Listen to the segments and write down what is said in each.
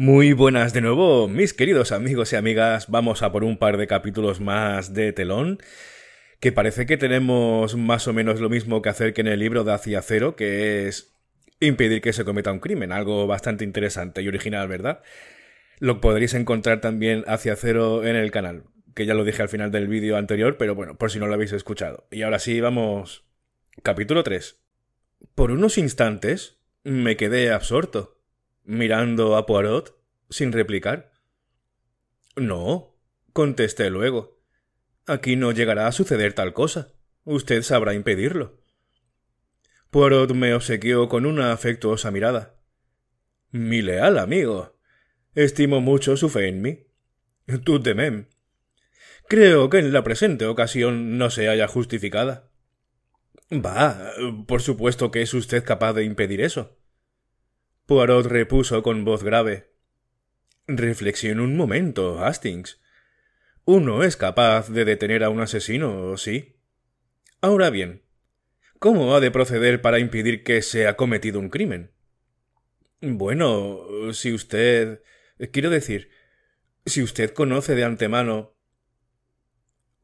Muy buenas de nuevo, mis queridos amigos y amigas. Vamos a por un par de capítulos más de telón. Que parece que tenemos más o menos lo mismo que hacer que en el libro de Hacia Cero, que es impedir que se cometa un crimen. Algo bastante interesante y original, ¿verdad? Lo podréis encontrar también Hacia Cero en el canal, que ya lo dije al final del vídeo anterior, pero bueno, por si no lo habéis escuchado. Y ahora sí, vamos. Capítulo 3. Por unos instantes me quedé absorto mirando a Poirot sin replicar. No, contesté luego. Aquí no llegará a suceder tal cosa. Usted sabrá impedirlo. Poirot me obsequió con una afectuosa mirada. Mi leal amigo. Estimo mucho su fe en mí. Tú même. Creo que en la presente ocasión no se haya justificada. Bah, por supuesto que es usted capaz de impedir eso. Poirot repuso con voz grave. Reflexione un momento, Hastings. Uno es capaz de detener a un asesino, ¿sí? Ahora bien, ¿cómo ha de proceder para impedir que se ha cometido un crimen? Bueno, si usted. quiero decir, si usted conoce de antemano.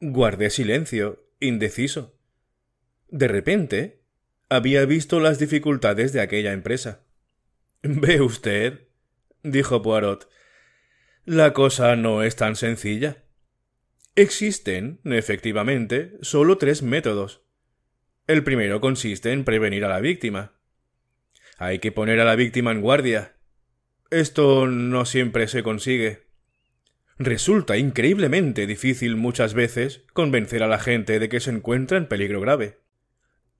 Guardé silencio, indeciso. De repente, había visto las dificultades de aquella empresa. Ve usted, dijo Poirot, la cosa no es tan sencilla. Existen, efectivamente, solo tres métodos. El primero consiste en prevenir a la víctima. Hay que poner a la víctima en guardia. Esto no siempre se consigue. Resulta increíblemente difícil muchas veces convencer a la gente de que se encuentra en peligro grave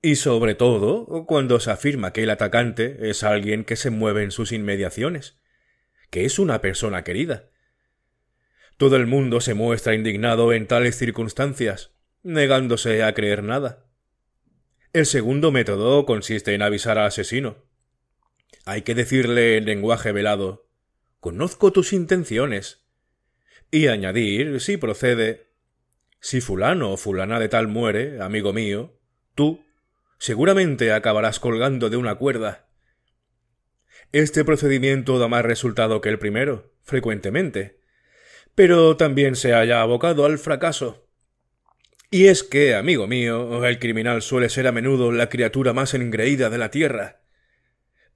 y sobre todo cuando se afirma que el atacante es alguien que se mueve en sus inmediaciones, que es una persona querida. Todo el mundo se muestra indignado en tales circunstancias, negándose a creer nada. El segundo método consiste en avisar al asesino. Hay que decirle en lenguaje velado Conozco tus intenciones. Y añadir, si procede Si fulano o fulana de tal muere, amigo mío, tú seguramente acabarás colgando de una cuerda. Este procedimiento da más resultado que el primero, frecuentemente, pero también se haya abocado al fracaso. Y es que, amigo mío, el criminal suele ser a menudo la criatura más engreída de la tierra.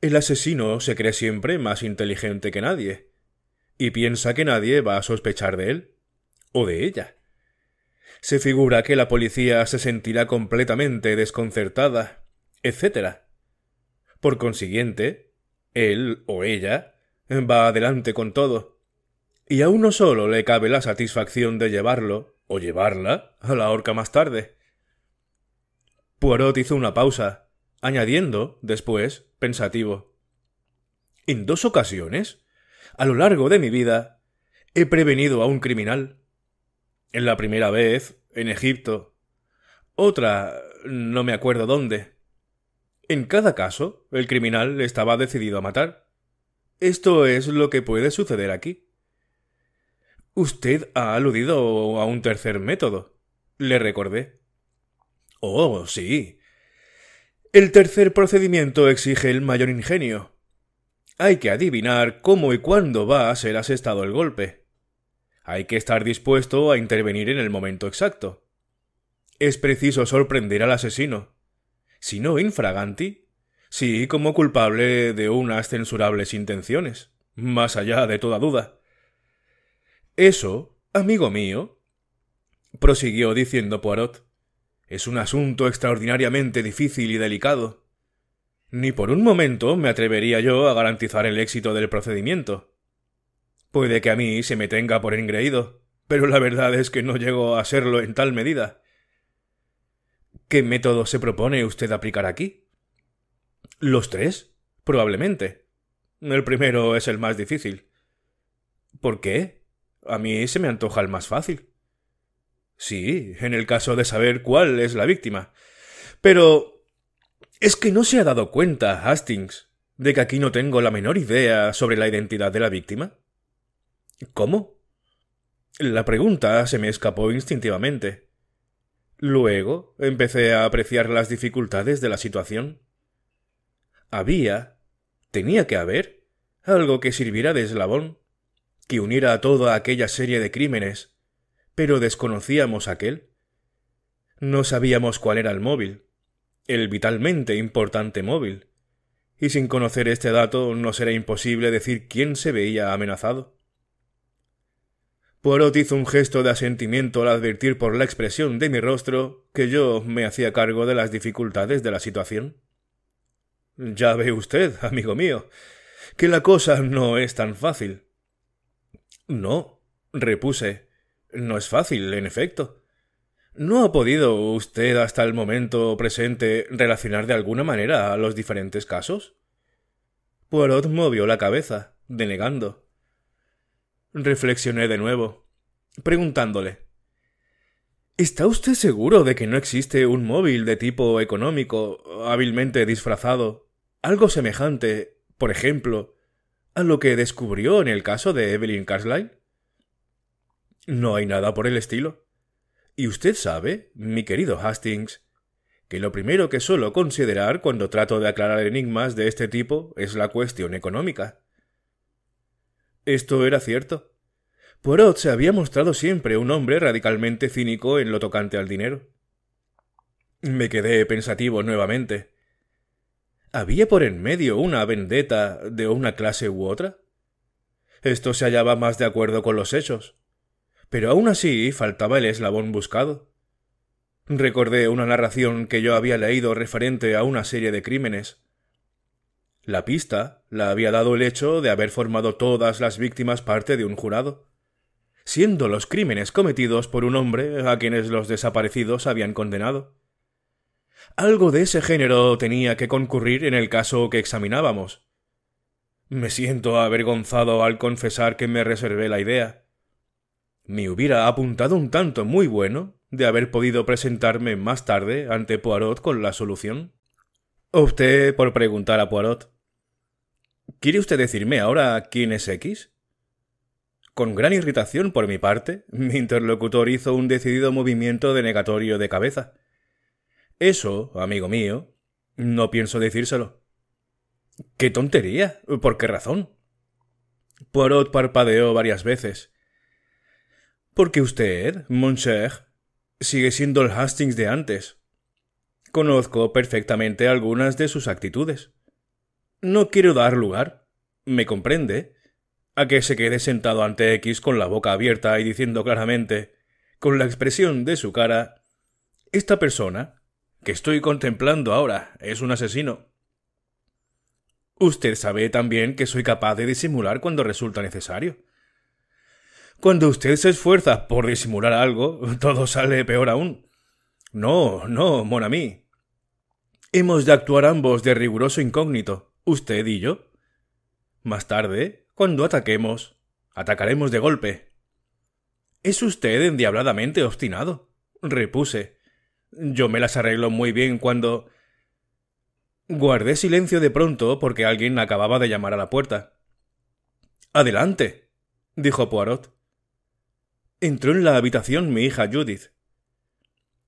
El asesino se cree siempre más inteligente que nadie, y piensa que nadie va a sospechar de él o de ella se figura que la policía se sentirá completamente desconcertada, etc. Por consiguiente, él o ella va adelante con todo. Y a uno solo le cabe la satisfacción de llevarlo, o llevarla, a la horca más tarde. Poirot hizo una pausa, añadiendo, después, pensativo. En dos ocasiones, a lo largo de mi vida, he prevenido a un criminal en la primera vez, en Egipto. Otra, no me acuerdo dónde. En cada caso, el criminal estaba decidido a matar. Esto es lo que puede suceder aquí. Usted ha aludido a un tercer método, le recordé. Oh, sí. El tercer procedimiento exige el mayor ingenio. Hay que adivinar cómo y cuándo va a ser asestado el golpe. Hay que estar dispuesto a intervenir en el momento exacto. Es preciso sorprender al asesino. Si no infraganti, sí como culpable de unas censurables intenciones, más allá de toda duda. Eso, amigo mío, prosiguió diciendo Poirot, es un asunto extraordinariamente difícil y delicado. Ni por un momento me atrevería yo a garantizar el éxito del procedimiento. Puede que a mí se me tenga por engreído, pero la verdad es que no llego a serlo en tal medida. ¿Qué método se propone usted aplicar aquí? Los tres, probablemente. El primero es el más difícil. ¿Por qué? A mí se me antoja el más fácil. Sí, en el caso de saber cuál es la víctima. Pero... es que no se ha dado cuenta, Hastings, de que aquí no tengo la menor idea sobre la identidad de la víctima. ¿Cómo? La pregunta se me escapó instintivamente. Luego empecé a apreciar las dificultades de la situación. Había, tenía que haber, algo que sirviera de eslabón, que uniera a toda aquella serie de crímenes, pero desconocíamos aquel. No sabíamos cuál era el móvil, el vitalmente importante móvil, y sin conocer este dato nos era imposible decir quién se veía amenazado. Poirot hizo un gesto de asentimiento al advertir por la expresión de mi rostro que yo me hacía cargo de las dificultades de la situación. Ya ve usted, amigo mío, que la cosa no es tan fácil. No, repuse. No es fácil, en efecto. ¿No ha podido usted hasta el momento presente relacionar de alguna manera los diferentes casos? Poirot movió la cabeza, denegando. Reflexioné de nuevo, preguntándole ¿Está usted seguro de que no existe un móvil de tipo económico, hábilmente disfrazado, algo semejante, por ejemplo, a lo que descubrió en el caso de Evelyn Carsline? No hay nada por el estilo. Y usted sabe, mi querido Hastings, que lo primero que suelo considerar cuando trato de aclarar enigmas de este tipo es la cuestión económica. Esto era cierto. Poirot se había mostrado siempre un hombre radicalmente cínico en lo tocante al dinero. Me quedé pensativo nuevamente. ¿Había por en medio una vendetta de una clase u otra? Esto se hallaba más de acuerdo con los hechos. Pero aún así faltaba el eslabón buscado. Recordé una narración que yo había leído referente a una serie de crímenes, la pista la había dado el hecho de haber formado todas las víctimas parte de un jurado, siendo los crímenes cometidos por un hombre a quienes los desaparecidos habían condenado. Algo de ese género tenía que concurrir en el caso que examinábamos. Me siento avergonzado al confesar que me reservé la idea. Me hubiera apuntado un tanto muy bueno de haber podido presentarme más tarde ante Poirot con la solución. Opté por preguntar a Poirot. ¿Quiere usted decirme ahora quién es X? Con gran irritación por mi parte, mi interlocutor hizo un decidido movimiento denegatorio de cabeza. Eso, amigo mío, no pienso decírselo. ¡Qué tontería! ¿Por qué razón? Poirot parpadeó varias veces. Porque usted, mon sigue siendo el Hastings de antes. Conozco perfectamente algunas de sus actitudes. No quiero dar lugar, me comprende, a que se quede sentado ante X con la boca abierta y diciendo claramente, con la expresión de su cara, esta persona que estoy contemplando ahora es un asesino. Usted sabe también que soy capaz de disimular cuando resulta necesario. Cuando usted se esfuerza por disimular algo, todo sale peor aún. No, no, mon mí. Hemos de actuar ambos de riguroso incógnito usted y yo. Más tarde, cuando ataquemos, atacaremos de golpe. Es usted endiabladamente obstinado, repuse. Yo me las arreglo muy bien cuando... Guardé silencio de pronto porque alguien acababa de llamar a la puerta. Adelante, dijo Poirot. Entró en la habitación mi hija Judith.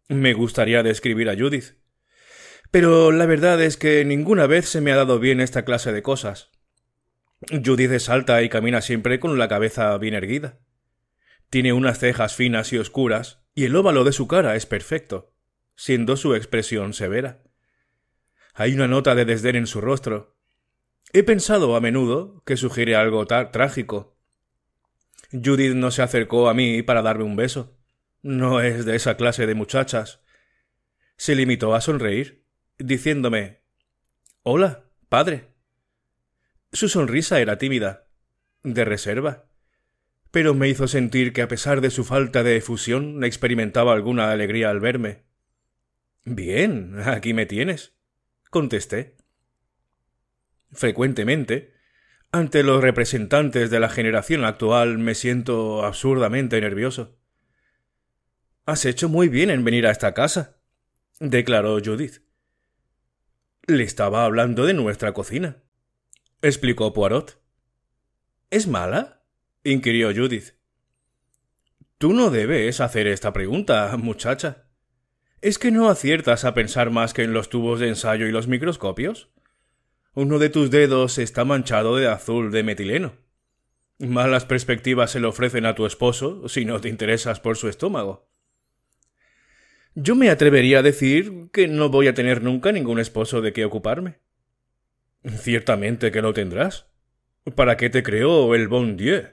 Me gustaría describir a Judith, pero la verdad es que ninguna vez se me ha dado bien esta clase de cosas. Judith es alta y camina siempre con la cabeza bien erguida. Tiene unas cejas finas y oscuras, y el óvalo de su cara es perfecto, siendo su expresión severa. Hay una nota de desdén en su rostro. He pensado a menudo que sugiere algo trágico. Judith no se acercó a mí para darme un beso. No es de esa clase de muchachas. Se limitó a sonreír diciéndome Hola, padre. Su sonrisa era tímida, de reserva, pero me hizo sentir que a pesar de su falta de efusión experimentaba alguna alegría al verme. Bien, aquí me tienes, contesté. Frecuentemente, ante los representantes de la generación actual me siento absurdamente nervioso. Has hecho muy bien en venir a esta casa, declaró Judith. Le estaba hablando de nuestra cocina, explicó Poirot. ¿Es mala? inquirió Judith. Tú no debes hacer esta pregunta, muchacha. ¿Es que no aciertas a pensar más que en los tubos de ensayo y los microscopios? Uno de tus dedos está manchado de azul de metileno. Malas perspectivas se le ofrecen a tu esposo si no te interesas por su estómago. Yo me atrevería a decir que no voy a tener nunca ningún esposo de qué ocuparme. Ciertamente que lo tendrás. ¿Para qué te creó el bon Dieu?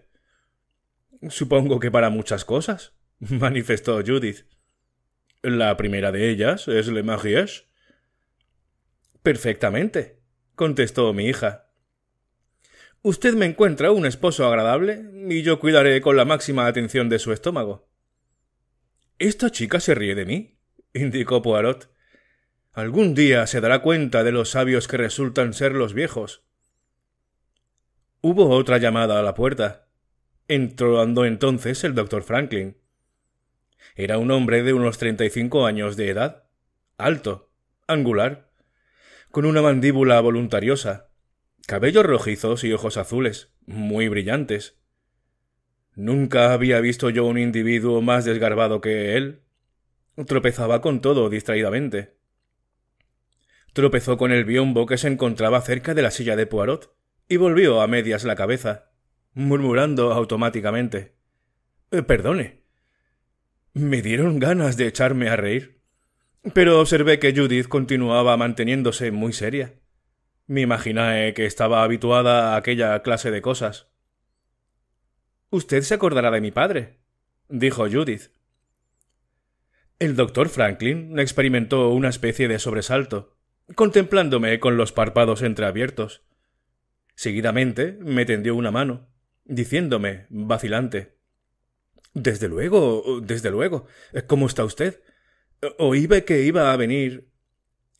Supongo que para muchas cosas, manifestó Judith. La primera de ellas es le mariage. Perfectamente, contestó mi hija. Usted me encuentra un esposo agradable y yo cuidaré con la máxima atención de su estómago. ¿Esta chica se ríe de mí? indicó Poirot. Algún día se dará cuenta de los sabios que resultan ser los viejos. Hubo otra llamada a la puerta. Entró entonces el doctor Franklin. Era un hombre de unos treinta y cinco años de edad, alto, angular, con una mandíbula voluntariosa, cabellos rojizos y ojos azules, muy brillantes. Nunca había visto yo un individuo más desgarbado que él. Tropezaba con todo distraídamente. Tropezó con el biombo que se encontraba cerca de la silla de Poirot y volvió a medias la cabeza, murmurando automáticamente. Eh, perdone. Me dieron ganas de echarme a reír. Pero observé que Judith continuaba manteniéndose muy seria. Me imaginé que estaba habituada a aquella clase de cosas. Usted se acordará de mi padre, dijo Judith. El doctor Franklin experimentó una especie de sobresalto, contemplándome con los párpados entreabiertos. Seguidamente me tendió una mano, diciéndome, vacilante Desde luego, desde luego. ¿Cómo está usted? Oíbe que iba a venir.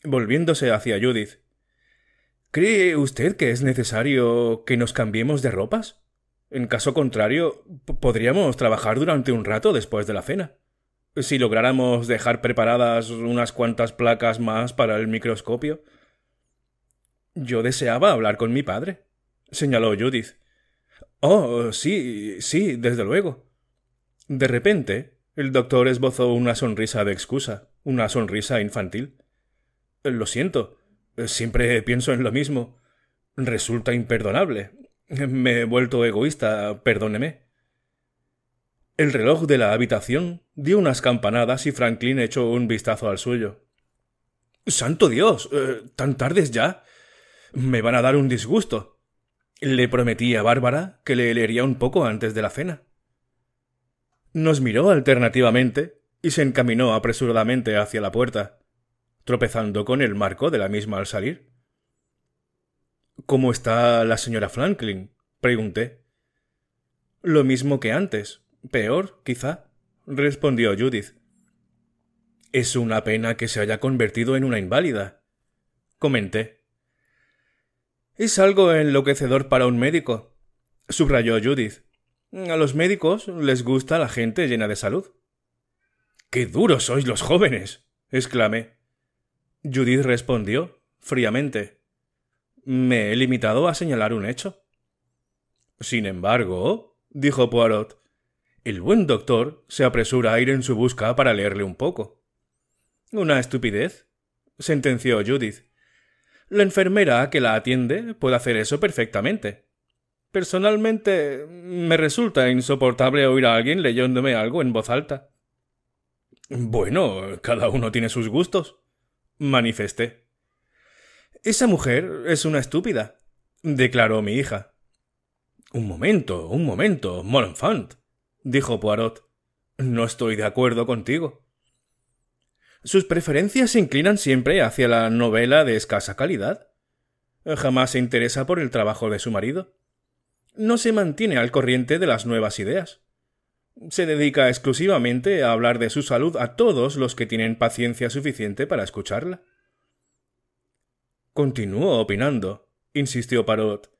volviéndose hacia Judith. ¿Cree usted que es necesario que nos cambiemos de ropas? En caso contrario, podríamos trabajar durante un rato después de la cena. Si lográramos dejar preparadas unas cuantas placas más para el microscopio. Yo deseaba hablar con mi padre, señaló Judith. Oh, sí, sí, desde luego. De repente, el doctor esbozó una sonrisa de excusa, una sonrisa infantil. Lo siento, siempre pienso en lo mismo. Resulta imperdonable, Me he vuelto egoísta, perdóneme. El reloj de la habitación dio unas campanadas y Franklin echó un vistazo al suyo. Santo Dios. Eh, ¿Tan tardes ya? Me van a dar un disgusto. Le prometí a Bárbara que le leería un poco antes de la cena. Nos miró alternativamente y se encaminó apresuradamente hacia la puerta, tropezando con el marco de la misma al salir. ¿Cómo está la señora Franklin? pregunté. Lo mismo que antes. Peor, quizá, respondió Judith. Es una pena que se haya convertido en una inválida, comenté. Es algo enloquecedor para un médico, subrayó Judith. A los médicos les gusta la gente llena de salud. ¡Qué duros sois los jóvenes! exclamé. Judith respondió fríamente. Me he limitado a señalar un hecho. Sin embargo, dijo Poirot, el buen doctor se apresura a ir en su busca para leerle un poco. Una estupidez, sentenció Judith. La enfermera que la atiende puede hacer eso perfectamente. Personalmente, me resulta insoportable oír a alguien leyéndome algo en voz alta. Bueno, cada uno tiene sus gustos, manifesté. Esa mujer es una estúpida, declaró mi hija. Un momento, un momento, Molenfant, dijo Poirot. No estoy de acuerdo contigo. Sus preferencias se inclinan siempre hacia la novela de escasa calidad. Jamás se interesa por el trabajo de su marido. No se mantiene al corriente de las nuevas ideas. Se dedica exclusivamente a hablar de su salud a todos los que tienen paciencia suficiente para escucharla. Continúo opinando, insistió Parot,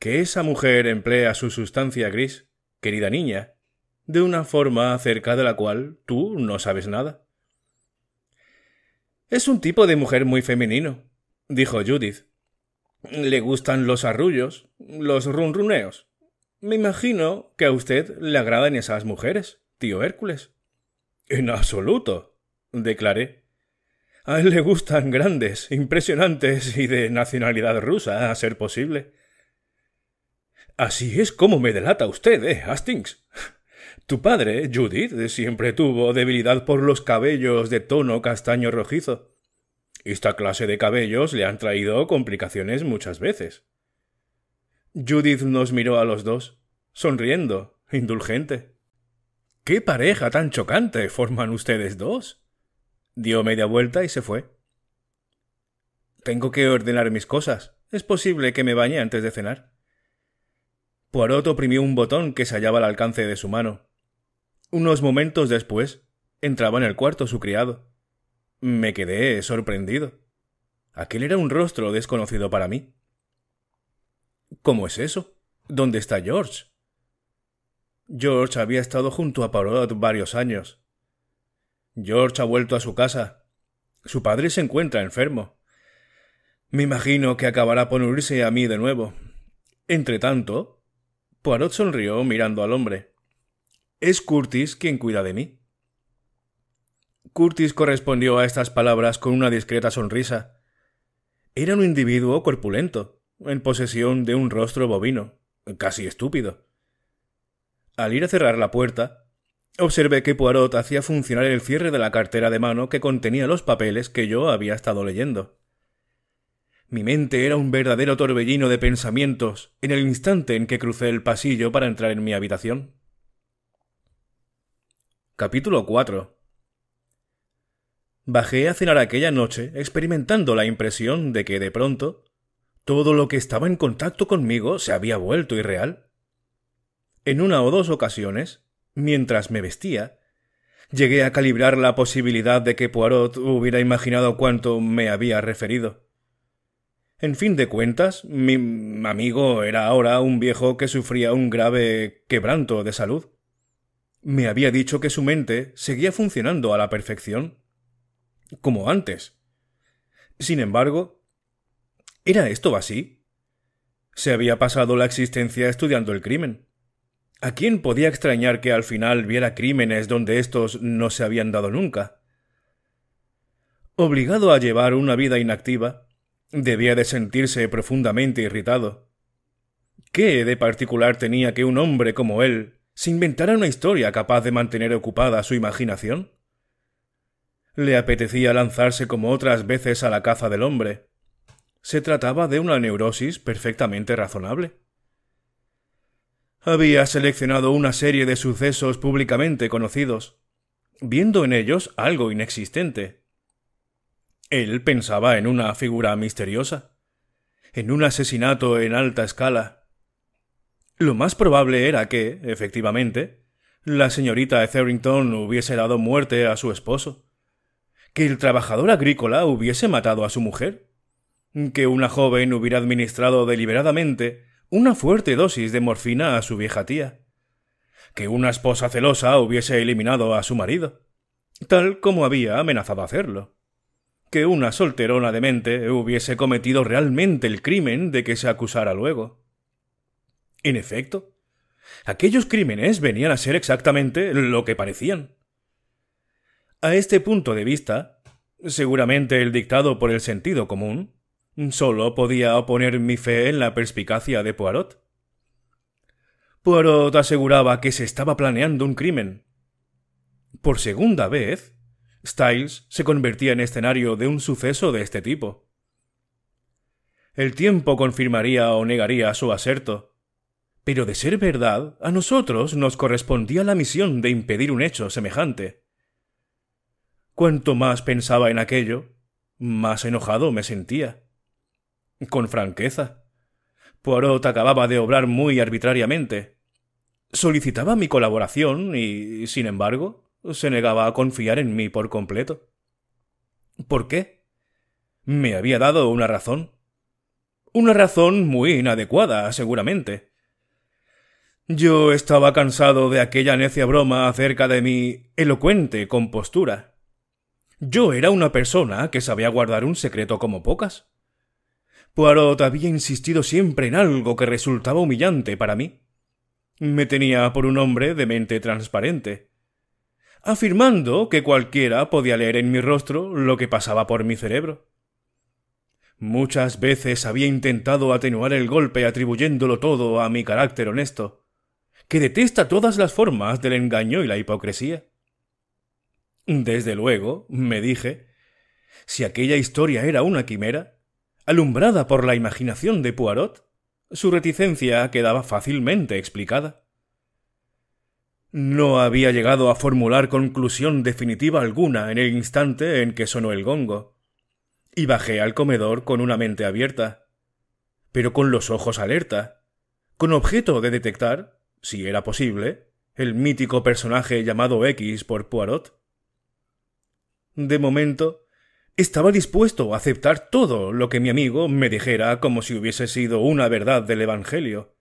que esa mujer emplea su sustancia gris, querida niña, de una forma acerca de la cual tú no sabes nada. Es un tipo de mujer muy femenino, dijo Judith. Le gustan los arrullos, los runruneos. Me imagino que a usted le agradan esas mujeres, tío Hércules. En absoluto, declaré. A él le gustan grandes, impresionantes y de nacionalidad rusa, a ser posible. Así es como me delata usted, ¿eh, Hastings? Tu padre, Judith, siempre tuvo debilidad por los cabellos de tono castaño rojizo. Esta clase de cabellos le han traído complicaciones muchas veces. Judith nos miró a los dos, sonriendo, indulgente. ¿Qué pareja tan chocante forman ustedes dos? dio media vuelta y se fue. Tengo que ordenar mis cosas. Es posible que me bañe antes de cenar. Poirot oprimió un botón que se hallaba al alcance de su mano. Unos momentos después, entraba en el cuarto su criado. Me quedé sorprendido. Aquel era un rostro desconocido para mí. ¿Cómo es eso? ¿Dónde está George? George había estado junto a Poirot varios años. George ha vuelto a su casa. Su padre se encuentra enfermo. Me imagino que acabará por unirse a mí de nuevo. Entretanto, Poirot sonrió mirando al hombre. Es Curtis quien cuida de mí. Curtis correspondió a estas palabras con una discreta sonrisa. Era un individuo corpulento, en posesión de un rostro bovino, casi estúpido. Al ir a cerrar la puerta, Observé que Poirot hacía funcionar el cierre de la cartera de mano que contenía los papeles que yo había estado leyendo. Mi mente era un verdadero torbellino de pensamientos en el instante en que crucé el pasillo para entrar en mi habitación. Capítulo 4 Bajé a cenar aquella noche experimentando la impresión de que de pronto todo lo que estaba en contacto conmigo se había vuelto irreal. En una o dos ocasiones mientras me vestía, llegué a calibrar la posibilidad de que Poirot hubiera imaginado cuánto me había referido. En fin de cuentas, mi amigo era ahora un viejo que sufría un grave quebranto de salud. Me había dicho que su mente seguía funcionando a la perfección, como antes. Sin embargo, ¿era esto así? Se había pasado la existencia estudiando el crimen. ¿A quién podía extrañar que al final viera crímenes donde estos no se habían dado nunca? Obligado a llevar una vida inactiva, debía de sentirse profundamente irritado. ¿Qué de particular tenía que un hombre como él se inventara una historia capaz de mantener ocupada su imaginación? Le apetecía lanzarse como otras veces a la caza del hombre. Se trataba de una neurosis perfectamente razonable. Había seleccionado una serie de sucesos públicamente conocidos, viendo en ellos algo inexistente. Él pensaba en una figura misteriosa, en un asesinato en alta escala. Lo más probable era que, efectivamente, la señorita Etherington hubiese dado muerte a su esposo, que el trabajador agrícola hubiese matado a su mujer, que una joven hubiera administrado deliberadamente una fuerte dosis de morfina a su vieja tía, que una esposa celosa hubiese eliminado a su marido, tal como había amenazado hacerlo, que una solterona demente hubiese cometido realmente el crimen de que se acusara luego. En efecto, aquellos crímenes venían a ser exactamente lo que parecían. A este punto de vista, seguramente el dictado por el sentido común, Solo podía oponer mi fe en la perspicacia de Poirot. Poirot aseguraba que se estaba planeando un crimen. Por segunda vez, Styles se convertía en escenario de un suceso de este tipo. El tiempo confirmaría o negaría su aserto, pero de ser verdad, a nosotros nos correspondía la misión de impedir un hecho semejante. Cuanto más pensaba en aquello, más enojado me sentía con franqueza. Poirot acababa de obrar muy arbitrariamente. Solicitaba mi colaboración y, sin embargo, se negaba a confiar en mí por completo. ¿Por qué? Me había dado una razón. Una razón muy inadecuada, seguramente. Yo estaba cansado de aquella necia broma acerca de mi elocuente compostura. Yo era una persona que sabía guardar un secreto como pocas. Poirot había insistido siempre en algo que resultaba humillante para mí. Me tenía por un hombre de mente transparente, afirmando que cualquiera podía leer en mi rostro lo que pasaba por mi cerebro. Muchas veces había intentado atenuar el golpe atribuyéndolo todo a mi carácter honesto, que detesta todas las formas del engaño y la hipocresía. Desde luego, me dije, si aquella historia era una quimera, alumbrada por la imaginación de Poirot, su reticencia quedaba fácilmente explicada. No había llegado a formular conclusión definitiva alguna en el instante en que sonó el gongo, y bajé al comedor con una mente abierta, pero con los ojos alerta, con objeto de detectar, si era posible, el mítico personaje llamado X por Poirot. De momento, estaba dispuesto a aceptar todo lo que mi amigo me dijera como si hubiese sido una verdad del Evangelio.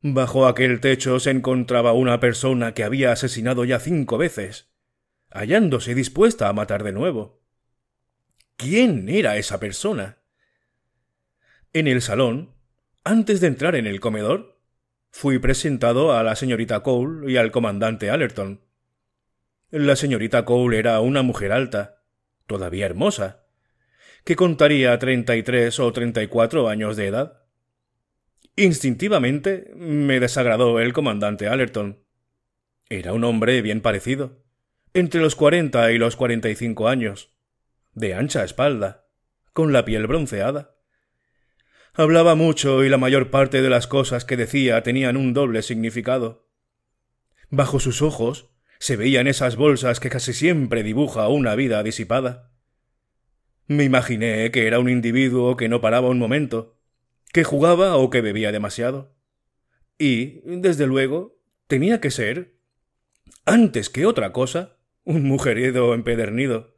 Bajo aquel techo se encontraba una persona que había asesinado ya cinco veces, hallándose dispuesta a matar de nuevo. ¿Quién era esa persona? En el salón, antes de entrar en el comedor, fui presentado a la señorita Cole y al comandante Allerton. La señorita Cole era una mujer alta, todavía hermosa, que contaría treinta y tres o treinta y cuatro años de edad. Instintivamente me desagradó el comandante Allerton. Era un hombre bien parecido, entre los cuarenta y los cuarenta y cinco años, de ancha espalda, con la piel bronceada. Hablaba mucho y la mayor parte de las cosas que decía tenían un doble significado. Bajo sus ojos se veían esas bolsas que casi siempre dibuja una vida disipada. Me imaginé que era un individuo que no paraba un momento, que jugaba o que bebía demasiado. Y, desde luego, tenía que ser, antes que otra cosa, un mujeriego empedernido.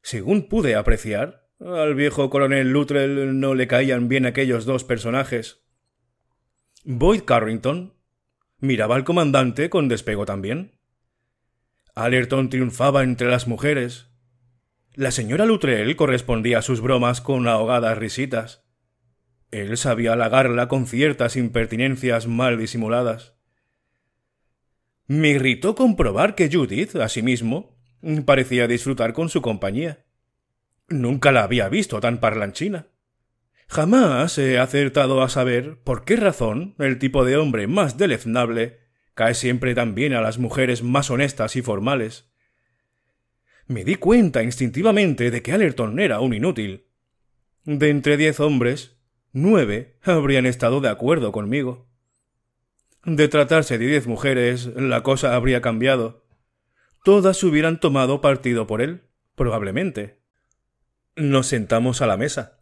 Según pude apreciar, al viejo coronel Luttrell no le caían bien aquellos dos personajes. Boyd Carrington miraba al comandante con despego también. Allerton triunfaba entre las mujeres. La señora Luttrell correspondía a sus bromas con ahogadas risitas. Él sabía halagarla con ciertas impertinencias mal disimuladas. Me irritó comprobar que Judith, asimismo, parecía disfrutar con su compañía. Nunca la había visto tan parlanchina. Jamás he acertado a saber por qué razón el tipo de hombre más deleznable cae siempre tan bien a las mujeres más honestas y formales. Me di cuenta instintivamente de que Allerton era un inútil. De entre diez hombres, nueve habrían estado de acuerdo conmigo. De tratarse de diez mujeres, la cosa habría cambiado. Todas hubieran tomado partido por él, probablemente. Nos sentamos a la mesa.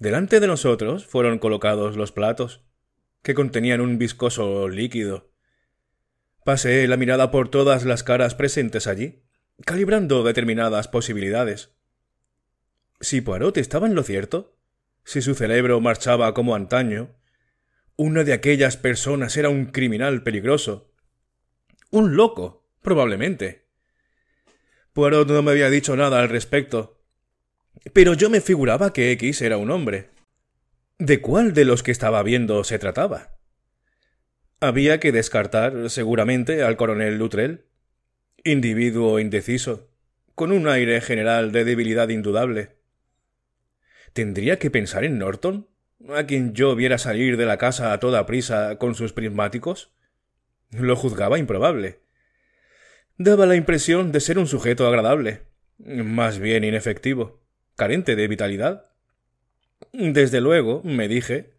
Delante de nosotros fueron colocados los platos, que contenían un viscoso líquido. Pasé la mirada por todas las caras presentes allí, calibrando determinadas posibilidades. Si Poirot estaba en lo cierto, si su cerebro marchaba como antaño, una de aquellas personas era un criminal peligroso. Un loco, probablemente. Poirot no me había dicho nada al respecto, pero yo me figuraba que X era un hombre. ¿De cuál de los que estaba viendo se trataba? Había que descartar, seguramente, al coronel Lutrell. Individuo indeciso, con un aire general de debilidad indudable. ¿Tendría que pensar en Norton? ¿A quien yo viera salir de la casa a toda prisa con sus prismáticos? Lo juzgaba improbable. Daba la impresión de ser un sujeto agradable, más bien inefectivo carente de vitalidad. Desde luego, me dije,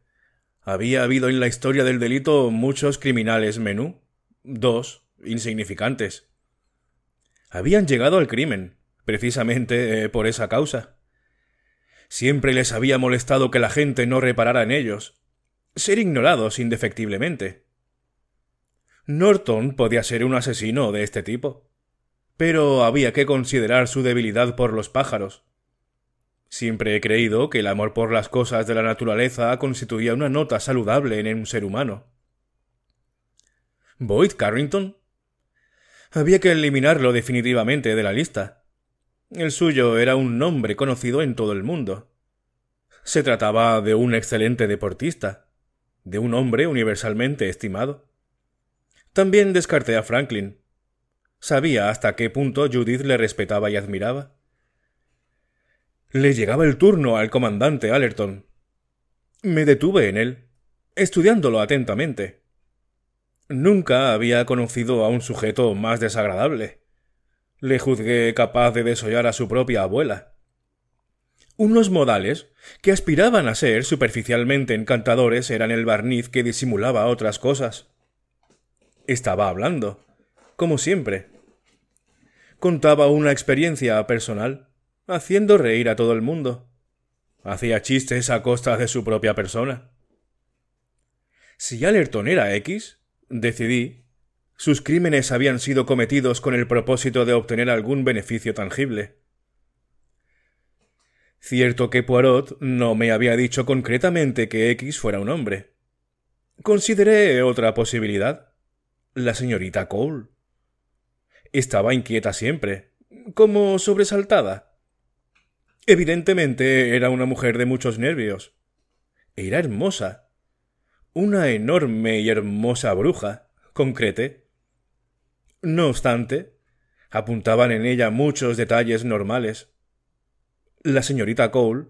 había habido en la historia del delito muchos criminales menú, dos insignificantes. Habían llegado al crimen, precisamente eh, por esa causa. Siempre les había molestado que la gente no reparara en ellos, ser ignorados indefectiblemente. Norton podía ser un asesino de este tipo, pero había que considerar su debilidad por los pájaros, Siempre he creído que el amor por las cosas de la naturaleza constituía una nota saludable en un ser humano. ¿Boyd Carrington? Había que eliminarlo definitivamente de la lista. El suyo era un nombre conocido en todo el mundo. Se trataba de un excelente deportista, de un hombre universalmente estimado. También descarté a Franklin. Sabía hasta qué punto Judith le respetaba y admiraba. Le llegaba el turno al comandante Allerton. Me detuve en él, estudiándolo atentamente. Nunca había conocido a un sujeto más desagradable. Le juzgué capaz de desollar a su propia abuela. Unos modales que aspiraban a ser superficialmente encantadores eran el barniz que disimulaba otras cosas. Estaba hablando, como siempre. Contaba una experiencia personal haciendo reír a todo el mundo. Hacía chistes a costa de su propia persona. Si Allerton era X, decidí, sus crímenes habían sido cometidos con el propósito de obtener algún beneficio tangible. Cierto que Poirot no me había dicho concretamente que X fuera un hombre. Consideré otra posibilidad. La señorita Cole. Estaba inquieta siempre, como sobresaltada. Evidentemente era una mujer de muchos nervios. Era hermosa. Una enorme y hermosa bruja, concrete. No obstante, apuntaban en ella muchos detalles normales. La señorita Cole,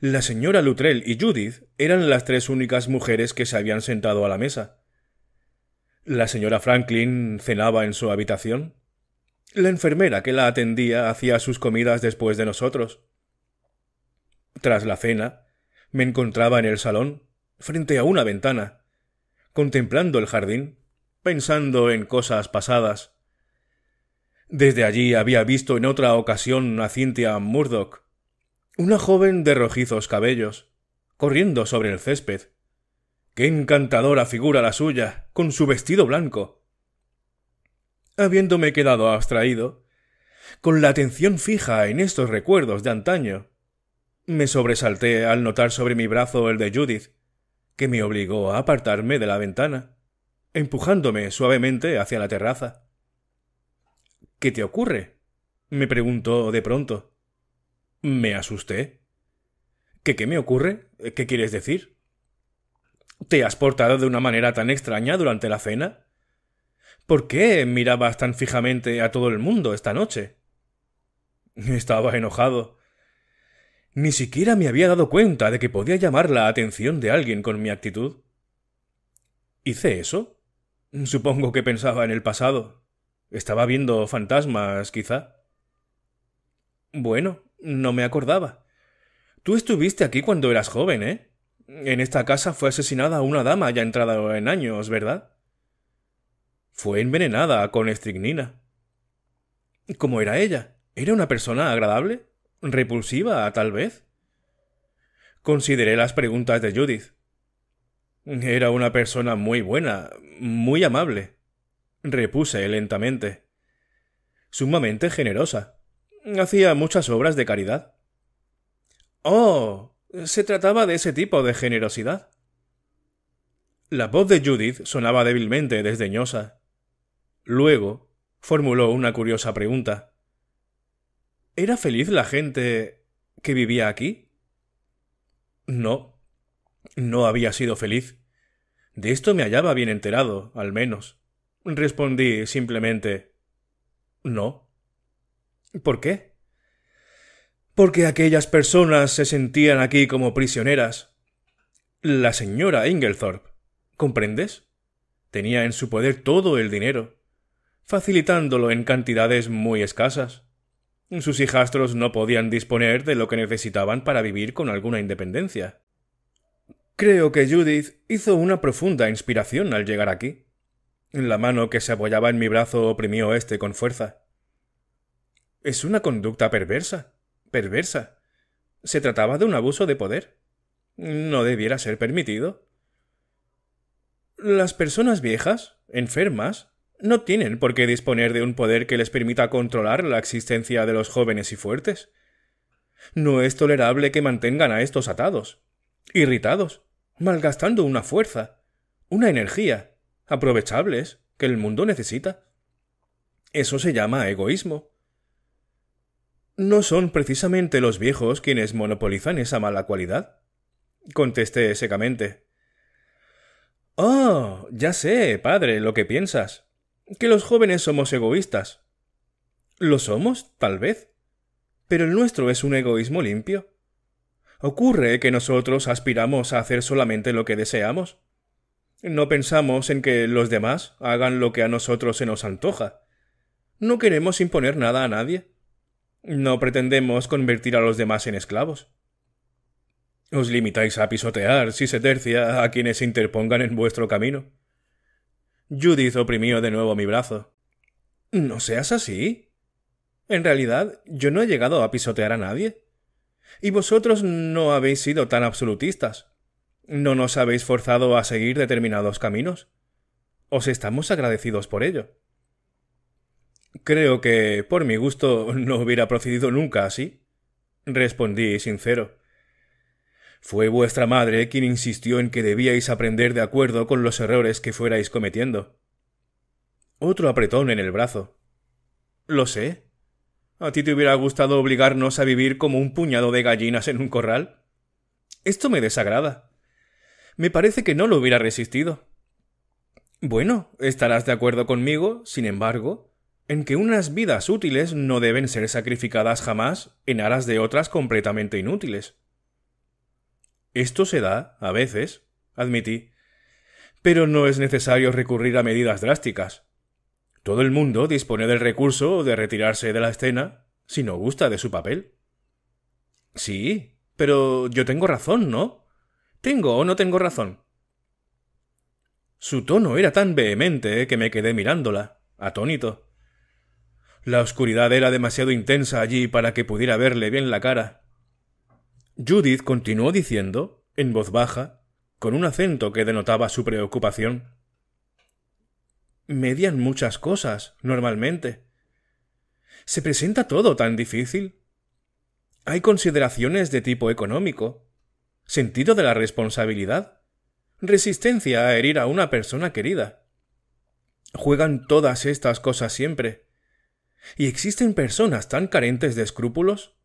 la señora Luttrell y Judith eran las tres únicas mujeres que se habían sentado a la mesa. La señora Franklin cenaba en su habitación. La enfermera que la atendía hacía sus comidas después de nosotros. Tras la cena, me encontraba en el salón, frente a una ventana, contemplando el jardín, pensando en cosas pasadas. Desde allí había visto en otra ocasión a Cynthia Murdoch, una joven de rojizos cabellos, corriendo sobre el césped. Qué encantadora figura la suya, con su vestido blanco, habiéndome quedado abstraído, con la atención fija en estos recuerdos de antaño. Me sobresalté al notar sobre mi brazo el de Judith, que me obligó a apartarme de la ventana, empujándome suavemente hacia la terraza. ¿Qué te ocurre? me preguntó de pronto. Me asusté. ¿Qué qué me ocurre? ¿Qué quieres decir? ¿Te has portado de una manera tan extraña durante la cena? ¿Por qué mirabas tan fijamente a todo el mundo esta noche? Estaba enojado. Ni siquiera me había dado cuenta de que podía llamar la atención de alguien con mi actitud. ¿Hice eso? Supongo que pensaba en el pasado. Estaba viendo fantasmas, quizá. Bueno, no me acordaba. Tú estuviste aquí cuando eras joven, ¿eh? En esta casa fue asesinada una dama ya entrada en años, ¿verdad? fue envenenada con estricnina. ¿Cómo era ella? ¿Era una persona agradable? ¿Repulsiva, tal vez? Consideré las preguntas de Judith. Era una persona muy buena, muy amable, repuse lentamente. Sumamente generosa. Hacía muchas obras de caridad. Oh. se trataba de ese tipo de generosidad. La voz de Judith sonaba débilmente desdeñosa, Luego, formuló una curiosa pregunta. ¿Era feliz la gente que vivía aquí? No, no había sido feliz. De esto me hallaba bien enterado, al menos. Respondí simplemente No. ¿Por qué? Porque aquellas personas se sentían aquí como prisioneras. La señora Inglethorpe, ¿comprendes? Tenía en su poder todo el dinero facilitándolo en cantidades muy escasas. Sus hijastros no podían disponer de lo que necesitaban para vivir con alguna independencia. Creo que Judith hizo una profunda inspiración al llegar aquí. La mano que se apoyaba en mi brazo oprimió este con fuerza. Es una conducta perversa. Perversa. Se trataba de un abuso de poder. No debiera ser permitido. Las personas viejas, enfermas, no tienen por qué disponer de un poder que les permita controlar la existencia de los jóvenes y fuertes. No es tolerable que mantengan a estos atados, irritados, malgastando una fuerza, una energía, aprovechables, que el mundo necesita. Eso se llama egoísmo. No son precisamente los viejos quienes monopolizan esa mala cualidad, contesté secamente. Oh, ya sé, padre, lo que piensas, que los jóvenes somos egoístas. Lo somos, tal vez, pero el nuestro es un egoísmo limpio. Ocurre que nosotros aspiramos a hacer solamente lo que deseamos. No pensamos en que los demás hagan lo que a nosotros se nos antoja. No queremos imponer nada a nadie. No pretendemos convertir a los demás en esclavos. Os limitáis a pisotear, si se tercia, a quienes se interpongan en vuestro camino. Judith oprimió de nuevo mi brazo. No seas así. En realidad, yo no he llegado a pisotear a nadie. Y vosotros no habéis sido tan absolutistas. No nos habéis forzado a seguir determinados caminos. Os estamos agradecidos por ello. Creo que, por mi gusto, no hubiera procedido nunca así. Respondí sincero. Fue vuestra madre quien insistió en que debíais aprender de acuerdo con los errores que fuerais cometiendo. Otro apretón en el brazo. Lo sé. ¿A ti te hubiera gustado obligarnos a vivir como un puñado de gallinas en un corral? Esto me desagrada. Me parece que no lo hubiera resistido. Bueno, estarás de acuerdo conmigo, sin embargo, en que unas vidas útiles no deben ser sacrificadas jamás en aras de otras completamente inútiles. Esto se da, a veces, admití, pero no es necesario recurrir a medidas drásticas. Todo el mundo dispone del recurso de retirarse de la escena si no gusta de su papel. Sí, pero yo tengo razón, ¿no? ¿Tengo o no tengo razón? Su tono era tan vehemente que me quedé mirándola, atónito. La oscuridad era demasiado intensa allí para que pudiera verle bien la cara. Judith continuó diciendo, en voz baja, con un acento que denotaba su preocupación. Median muchas cosas, normalmente. Se presenta todo tan difícil. Hay consideraciones de tipo económico, sentido de la responsabilidad, resistencia a herir a una persona querida. Juegan todas estas cosas siempre. ¿Y existen personas tan carentes de escrúpulos?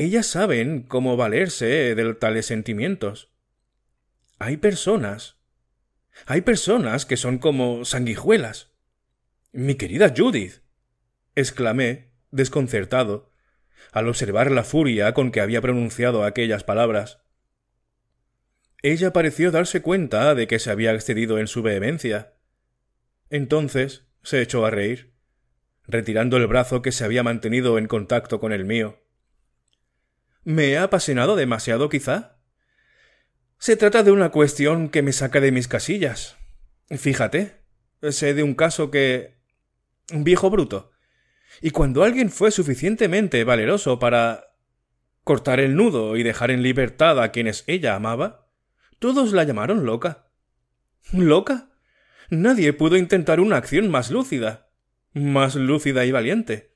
Ellas saben cómo valerse de tales sentimientos. Hay personas. Hay personas que son como sanguijuelas. Mi querida Judith. exclamé, desconcertado, al observar la furia con que había pronunciado aquellas palabras. Ella pareció darse cuenta de que se había excedido en su vehemencia. Entonces se echó a reír, retirando el brazo que se había mantenido en contacto con el mío. ¿Me ha apasionado demasiado quizá? Se trata de una cuestión que me saca de mis casillas. Fíjate, sé de un caso que... un viejo bruto. Y cuando alguien fue suficientemente valeroso para cortar el nudo y dejar en libertad a quienes ella amaba, todos la llamaron loca. ¿Loca? Nadie pudo intentar una acción más lúcida, más lúcida y valiente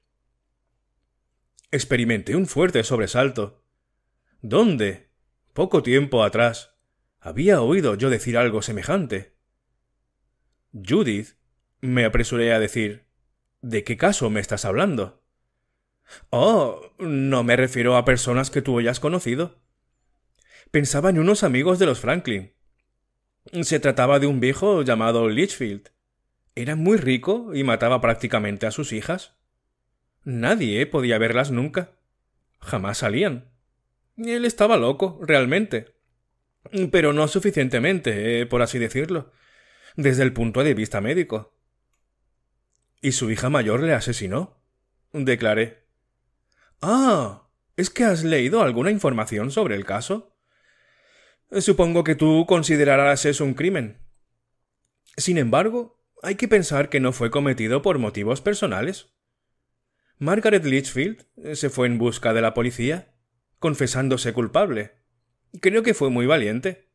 experimenté un fuerte sobresalto. ¿Dónde? Poco tiempo atrás había oído yo decir algo semejante. Judith, me apresuré a decir, ¿de qué caso me estás hablando? Oh, no me refiero a personas que tú hayas conocido. Pensaba en unos amigos de los Franklin. Se trataba de un viejo llamado Litchfield. Era muy rico y mataba prácticamente a sus hijas. Nadie podía verlas nunca. Jamás salían. Él estaba loco, realmente. Pero no suficientemente, eh, por así decirlo, desde el punto de vista médico. Y su hija mayor le asesinó, declaré. Ah, ¿es que has leído alguna información sobre el caso? Supongo que tú considerarás eso un crimen. Sin embargo, hay que pensar que no fue cometido por motivos personales. Margaret Litchfield eh, se fue en busca de la policía, confesándose culpable. Creo que fue muy valiente.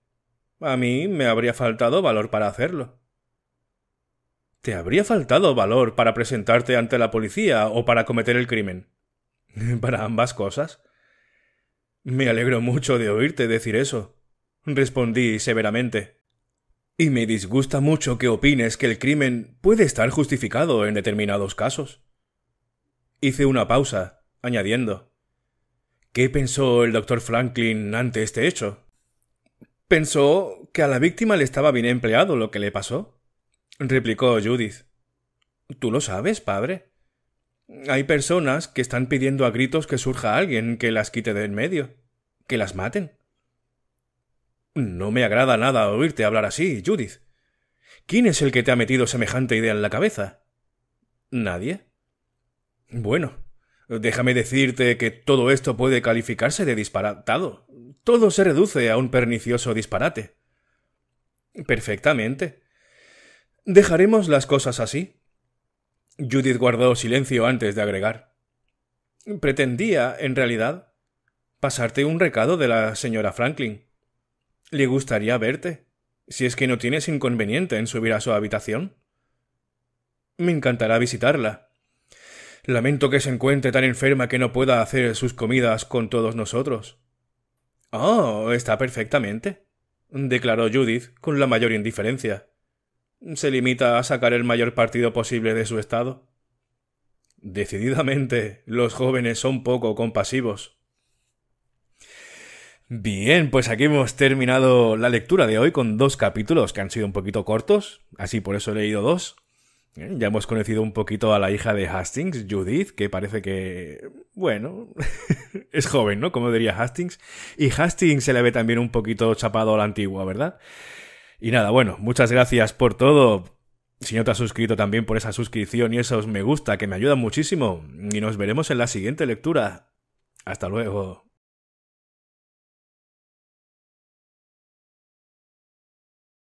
A mí me habría faltado valor para hacerlo. ¿Te habría faltado valor para presentarte ante la policía o para cometer el crimen? Para ambas cosas. Me alegro mucho de oírte decir eso, respondí severamente. Y me disgusta mucho que opines que el crimen puede estar justificado en determinados casos. Hice una pausa, añadiendo. ¿Qué pensó el doctor Franklin ante este hecho? Pensó que a la víctima le estaba bien empleado lo que le pasó, replicó Judith. Tú lo sabes, padre. Hay personas que están pidiendo a gritos que surja alguien que las quite de en medio, que las maten. No me agrada nada oírte hablar así, Judith. ¿Quién es el que te ha metido semejante idea en la cabeza? Nadie. Bueno, déjame decirte que todo esto puede calificarse de disparatado. Todo se reduce a un pernicioso disparate. Perfectamente. Dejaremos las cosas así. Judith guardó silencio antes de agregar. Pretendía, en realidad, pasarte un recado de la señora Franklin. Le gustaría verte, si es que no tienes inconveniente en subir a su habitación. Me encantará visitarla. Lamento que se encuentre tan enferma que no pueda hacer sus comidas con todos nosotros. Oh, está perfectamente, declaró Judith con la mayor indiferencia. Se limita a sacar el mayor partido posible de su estado. Decididamente, los jóvenes son poco compasivos. Bien, pues aquí hemos terminado la lectura de hoy con dos capítulos que han sido un poquito cortos, así por eso he leído dos. Ya hemos conocido un poquito a la hija de Hastings, Judith, que parece que, bueno, es joven, ¿no? Como diría Hastings. Y Hastings se le ve también un poquito chapado a la antigua, ¿verdad? Y nada, bueno, muchas gracias por todo. Si no te has suscrito también por esa suscripción y esos me gusta, que me ayudan muchísimo. Y nos veremos en la siguiente lectura. Hasta luego.